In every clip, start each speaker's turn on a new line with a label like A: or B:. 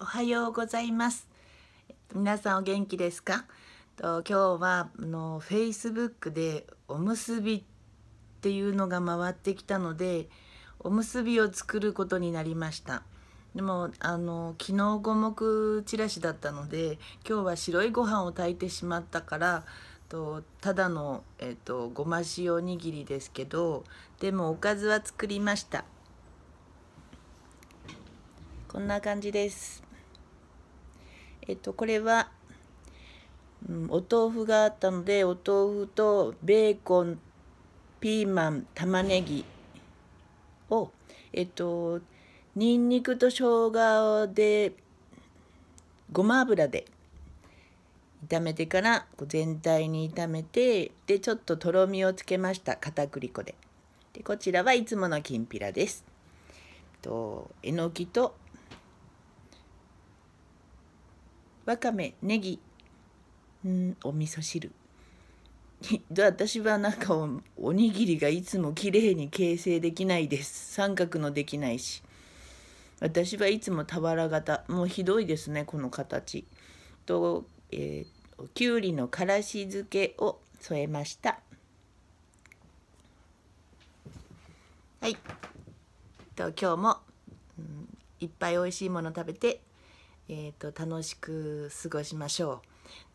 A: おはようございます皆さんお元気ですかと今日はあの Facebook でおむすびっていうのが回ってきたのでおむすびを作ることになりましたでもあの昨日五目チラシだったので今日は白いご飯を炊いてしまったからとただの、えーと、とごま塩おにぎりですけどでもおかずは作りましたこんな感じですえっと、これは、うん、お豆腐があったのでお豆腐とベーコンピーマン玉ねぎをえっとにんにくと生姜でごま油で炒めてから全体に炒めてでちょっととろみをつけました片栗粉ででこちらはいつものきんぴらですとえのきとわかめネギんお味噌汁 私はなんかおにぎりがいつもきれいに形成できないです三角のできないし私はいつも俵型もうひどいですねこの形と、えー、きゅうりのからし漬けを添えましたはい、と、今日も、うん、いっぱいおいしいもの食べてえーと、楽しく過ごしましょ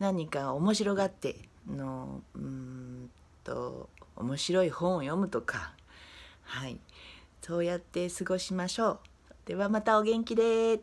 A: う何か面白がってのうんと面白い本を読むとかはいそうやって過ごしましょうではまたお元気で